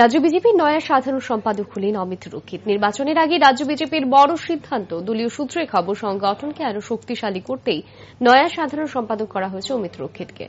রাজ্য বিজেপির নয়া সাধারণ সম্পাদক হলেন অমিত রক্ষিত নির্বাচনের আগে রাজ্য বিজেপির বড় সিদ্ধান্ত দলীয় সূত্রে খবর সংগঠনকে আরো শক্তিশালী করতেই নয়া সাধারণ সম্পাদক করা হয়েছে অমিত রক্ষিতকে